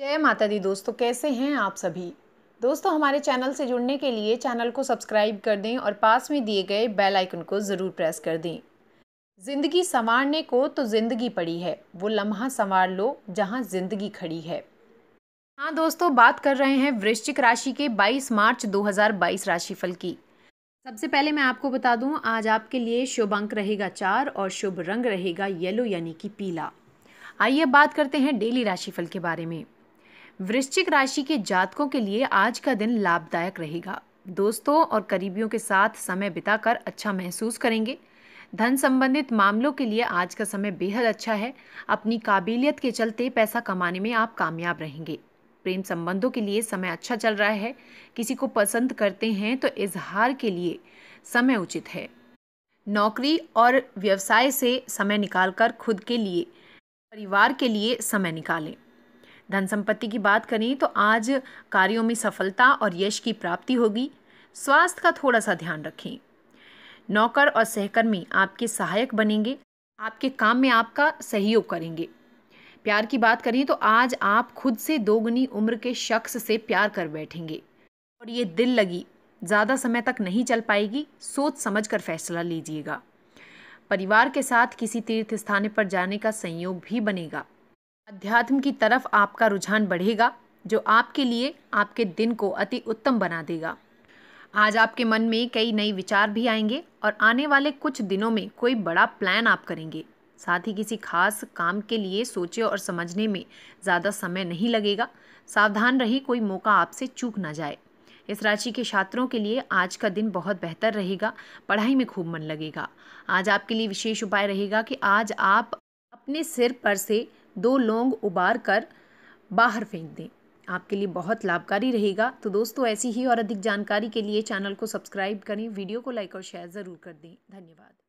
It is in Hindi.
जय माता दी दोस्तों कैसे हैं आप सभी दोस्तों हमारे चैनल से जुड़ने के लिए चैनल को सब्सक्राइब कर दें और पास में दिए गए बेल आइकन को ज़रूर प्रेस कर दें ज़िंदगी संवारने को तो ज़िंदगी पड़ी है वो लम्हा संवार लो जहाँ ज़िंदगी खड़ी है हाँ दोस्तों बात कर रहे हैं वृश्चिक राशि के 22 मार्च 2022 राशिफल की सबसे पहले मैं आपको बता दूं आज आपके लिए शुभ अंक रहेगा चार और शुभ रंग रहेगा येलो यानी कि पीला आइए बात करते हैं डेली राशिफल के बारे में वृश्चिक राशि के जातकों के लिए आज का दिन लाभदायक रहेगा दोस्तों और करीबियों के साथ समय बिताकर अच्छा महसूस करेंगे धन संबंधित मामलों के लिए आज का समय बेहद अच्छा है अपनी काबिलियत के चलते पैसा कमाने में आप कामयाब रहेंगे प्रेम संबंधों के लिए समय अच्छा चल रहा है किसी को पसंद करते हैं तो इजहार के लिए समय उचित है नौकरी और व्यवसाय से समय निकालकर खुद के लिए परिवार के लिए समय निकालें धन संपत्ति की बात करें तो आज कार्यों में सफलता और यश की प्राप्ति होगी स्वास्थ्य का थोड़ा सा ध्यान रखें नौकर और सहकर्मी आपके सहायक बनेंगे आपके काम में आपका सहयोग करेंगे प्यार की बात करें तो आज आप खुद से दोगुनी उम्र के शख्स से प्यार कर बैठेंगे और ये दिल लगी ज़्यादा समय तक नहीं चल पाएगी सोच समझ कर फैसला लीजिएगा परिवार के साथ किसी तीर्थ स्थान पर जाने का संयोग भी बनेगा अध्यात्म की तरफ आपका रुझान बढ़ेगा जो आपके लिए आपके दिन को अति उत्तम बना देगा आज आपके मन में कई नए विचार भी आएंगे और आने वाले कुछ दिनों में कोई बड़ा प्लान आप करेंगे साथ ही किसी खास काम के लिए सोचे और समझने में ज़्यादा समय नहीं लगेगा सावधान रही कोई मौका आपसे चूक ना जाए इस राशि के छात्रों के लिए आज का दिन बहुत बेहतर रहेगा पढ़ाई में खूब मन लगेगा आज आपके लिए विशेष उपाय रहेगा कि आज आप अपने सिर पर से दो लौंग उबार कर बाहर फेंक दें आपके लिए बहुत लाभकारी रहेगा तो दोस्तों ऐसी ही और अधिक जानकारी के लिए चैनल को सब्सक्राइब करें वीडियो को लाइक और शेयर ज़रूर कर दें धन्यवाद